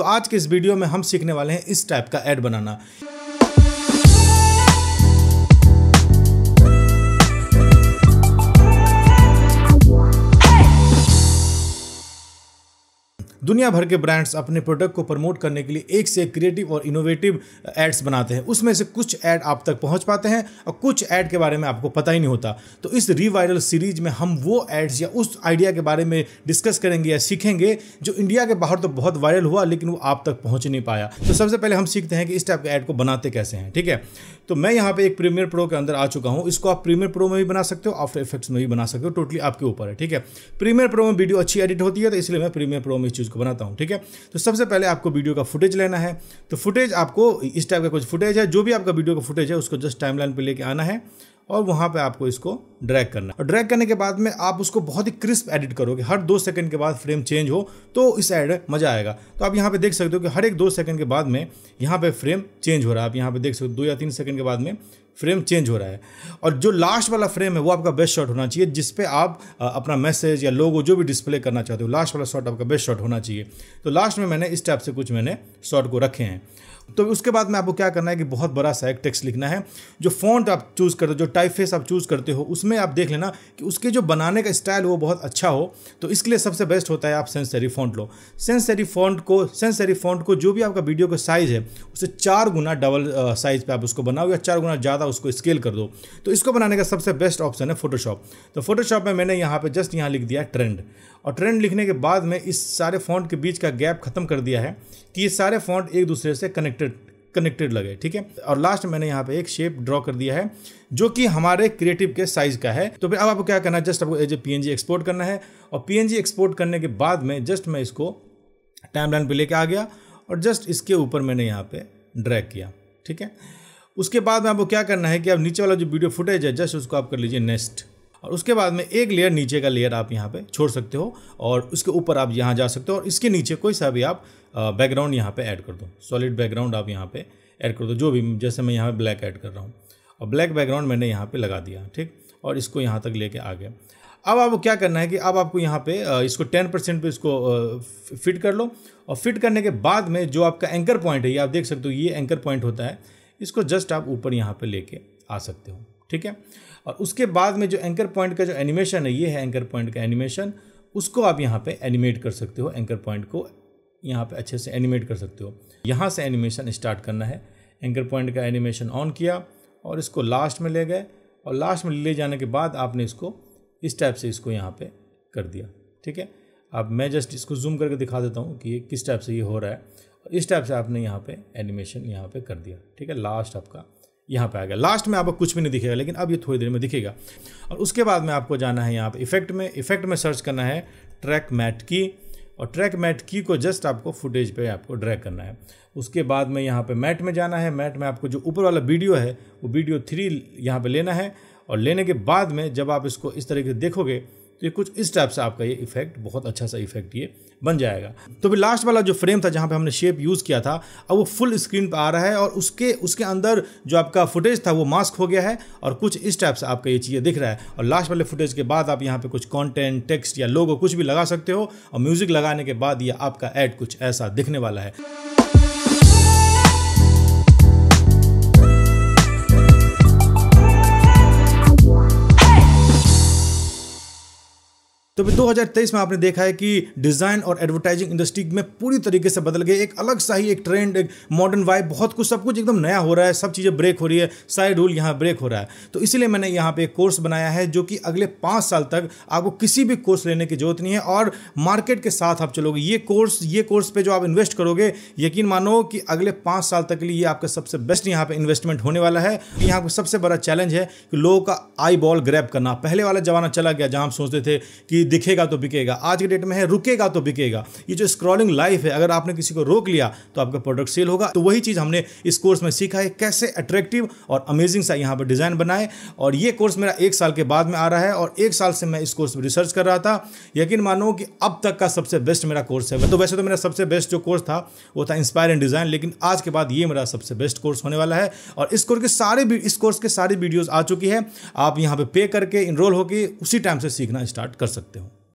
तो आज के इस वीडियो में हम सीखने वाले हैं इस टाइप का ऐड बनाना दुनिया भर के ब्रांड्स अपने प्रोडक्ट को प्रमोट करने के लिए एक से एक क्रिएटिव और इनोवेटिव एड्स uh, बनाते हैं उसमें से कुछ ऐड आप तक पहुंच पाते हैं और कुछ ऐड के बारे में आपको पता ही नहीं होता तो इस रिवायरल सीरीज में हम वो एड्स या उस आइडिया के बारे में डिस्कस करेंगे या सीखेंगे जो इंडिया के बाहर तो बहुत वायरल हुआ लेकिन वो आप तक पहुँच नहीं पाया तो सबसे पहले हम सीखते हैं कि इस टाइप के ऐड को बनाते कैसे हैं ठीक है तो मैं यहाँ पर एक प्रीमियर प्रो के अंदर आ चुका हूँ इसको आप प्रीमियर प्रो में भी बना सकते हो आफ्टर इफेक्ट्स में भी बना सकते हो टोटली आपके ऊपर है ठीक है प्रीमियर प्रो में वीडियो अच्छी एडिट होती है तो इसलिए मैं प्रीमियर प्रो में इस चीज़ को बनाता हूँ ठीक है तो सबसे पहले आपको वीडियो का फुटेज लेना है तो फुटेज आपको इस टाइप का कुछ फुटेज है जो भी आपका वीडियो का फुटेज है उसको जस्ट टाइम लाइन पर लेके आना है और वहाँ पे आपको इसको ड्रैग करना और ड्रैग करने के बाद में आप उसको बहुत ही क्रिस्प एडिट करोगे हर दो सेकंड के बाद फ्रेम चेंज हो तो इस एड मज़ा आएगा तो आप यहाँ पे देख सकते हो कि हर एक दो सेकंड के बाद में यहाँ पे फ्रेम चेंज हो रहा है आप यहाँ पे देख सकते हो दो या तीन सेकंड के बाद में फ्रेम चेंज हो रहा है और जो लास्ट वाला फ्रेम है वो आपका बेस्ट शॉट होना चाहिए जिस आप अपना मैसेज या लोगो जो भी डिस्प्ले करना चाहते हो लास्ट वाला शॉट आपका बेस्ट शॉट होना चाहिए तो लास्ट में मैंने इस टाइप से कुछ मैंने शॉट को रखे हैं तो उसके बाद में आपको क्या करना है कि बहुत बड़ा सा एक टेक्स्ट लिखना है जो फॉन्ट आप चूज़ कर रहे हो जो टाइप फेस आप चूज़ करते हो उसमें आप देख लेना कि उसके जो बनाने का स्टाइल वो बहुत अच्छा हो तो इसके लिए सबसे बेस्ट होता है आप सेंसरी फॉन्ट लो सेंसरी फॉन्ट को सेंसरी फॉन्ट को जो भी आपका वीडियो का साइज़ है उसे चार गुना डबल साइज़ पर आप उसको बनाओ या चार गुना ज़्यादा उसको स्केल कर दो तो इसको बनाने का सबसे बेस्ट ऑप्शन है फोटोशॉप तो फोटोशॉप में मैंने यहाँ पर जस्ट यहाँ लिख दिया ट्रेंड और ट्रेंड लिखने के बाद में इस सारे फॉन्ट के बीच का गैप खत्म कर दिया है कि ये सारे फॉन्ट एक दूसरे से कनेक्टेड कनेक्टेड लगे ठीक है और लास्ट मैंने यहाँ पे एक शेप ड्रॉ कर दिया है जो कि हमारे क्रिएटिव के साइज का है तो फिर अब आपको क्या करना है जस्ट आपको एज ए पी एक्सपोर्ट करना है और पी एक्सपोर्ट करने के बाद में जस्ट मैं इसको टाइमलाइन पे लेके आ गया और जस्ट इसके ऊपर मैंने यहाँ पे ड्रैग किया ठीक है उसके बाद में आपको क्या करना है कि आप नीचे वाला जो वीडियो फुटेज है जस्ट उसको आप कर लीजिए नेक्स्ट और उसके बाद में एक लेयर नीचे का लेयर आप यहाँ पे छोड़ सकते हो और उसके ऊपर आप यहाँ जा सकते हो और इसके नीचे कोई सा भी आप बैकग्राउंड यहाँ पे ऐड कर दो सॉलिड बैकग्राउंड आप यहाँ पे ऐड कर दो जो भी जैसे मैं यहाँ पे ब्लैक ऐड कर रहा हूँ और ब्लैक बैकग्राउंड मैंने यहाँ पर लगा दिया ठीक और इसको यहाँ तक लेके आ गया अब आपको क्या करना है कि अब आपको यहाँ पे इसको टेन परसेंट पर इसको फिट कर लो और फिट करने के बाद में जो आपका एंकर पॉइंट है ये आप देख सकते हो ये एंकर पॉइंट होता है इसको जस्ट आप ऊपर यहाँ पर लेके आ सकते हो ठीक है और उसके बाद में जो एंकर पॉइंट का जो एनिमेशन है ये है एंकर पॉइंट का एनिमेशन उसको आप यहाँ पे एनिमेट कर सकते हो एंकर पॉइंट को यहाँ पे अच्छे से एनिमेट कर सकते हो यहाँ से एनिमेशन स्टार्ट करना है एंकर पॉइंट का एनिमेशन ऑन किया और इसको लास्ट में ले गए और लास्ट में ले जाने के बाद आपने इसको इस टाइप से इसको यहाँ पे कर दिया ठीक है अब मैं जस्ट इसको जूम करके दिखा देता हूँ कि ये किस टाइप से ये हो रहा है और इस टाइप से आपने यहाँ पे एनिमेशन यहाँ पे कर दिया ठीक है लास्ट आपका यहाँ पे आ गया लास्ट में आपको कुछ भी नहीं दिखेगा लेकिन अब ये थोड़ी देर में दिखेगा और उसके बाद में आपको जाना है यहाँ पे इफेक्ट में इफेक्ट में सर्च करना है ट्रैक मैट की और ट्रैक मैट की को जस्ट आपको फुटेज पे आपको ड्रैग करना है उसके बाद में यहाँ पे मैट में जाना है मैट में आपको जो ऊपर वाला वीडियो है वो वीडियो थ्री यहाँ पे लेना है और लेने के बाद में जब आप इसको इस तरीके से देखोगे तो ये कुछ इस टाइप से आपका ये इफेक्ट बहुत अच्छा सा इफेक्ट ये बन जाएगा तो फिर लास्ट वाला जो फ्रेम था जहाँ पे हमने शेप यूज़ किया था अब वो फुल स्क्रीन पर आ रहा है और उसके उसके अंदर जो आपका फुटेज था वो मास्क हो गया है और कुछ इस टाइप से आपका ये चीज़ें दिख रहा है और लास्ट वाले फुटेज के बाद आप यहाँ पर कुछ कॉन्टेंट टेक्स्ट या लोगो कुछ भी लगा सकते हो और म्यूज़िक लगाने के बाद ये आपका एड कुछ ऐसा दिखने वाला है तो फिर 2023 में आपने देखा है कि डिज़ाइन और एडवर्टाइजिंग इंडस्ट्री में पूरी तरीके से बदल गए एक अलग सा ही एक ट्रेंड एक मॉडर्न वाइब बहुत कुछ सब कुछ एकदम नया हो रहा है सब चीज़ें ब्रेक हो रही है सारे रूल यहाँ ब्रेक हो रहा है तो इसलिए मैंने यहाँ पे एक कोर्स बनाया है जो कि अगले पाँच साल तक आपको किसी भी कोर्स लेने की जरूरत नहीं है और मार्केट के साथ आप चलोगे ये कोर्स ये कोर्स पर जो आप इन्वेस्ट करोगे यकीन मानो कि अगले पाँच साल तक के लिए ये आपका सबसे बेस्ट यहाँ पर इन्वेस्टमेंट होने वाला है यहाँ पर सबसे बड़ा चैलेंज है कि लोगों का आई बॉल ग्रैप करना पहले वाला ज़माना चला गया जहाँ हम सोचते थे कि दिखेगा तो बिकेगा आज के डेट में है रुकेगा तो बिकेगा ये जो स्क्रॉलिंग लाइफ है अगर आपने किसी को रोक लिया तो आपका प्रोडक्ट सेल होगा तो वही चीज़ हमने इस कोर्स में सीखा है कैसे अट्रैक्टिव और अमेजिंग सा यहाँ पर डिज़ाइन बनाए और ये कोर्स मेरा एक साल के बाद में आ रहा है और एक साल से मैं इस कोर्स में रिसर्च कर रहा था यकीन मानो कि अब तक का सबसे बेस्ट मेरा कोर्स है तो वैसे तो मेरा सबसे बेस्ट जो कोर्स था वो था इंस्पायर एंड डिज़ाइन लेकिन आज के बाद ये मेरा सबसे बेस्ट कोर्स होने वाला है और इस कोर्स के सारे इस कोर्स के सारी वीडियोज़ आ चुकी है आप यहाँ पर पे करके इनरोल होकर उसी टाइम से सीखना स्टार्ट कर सकते हो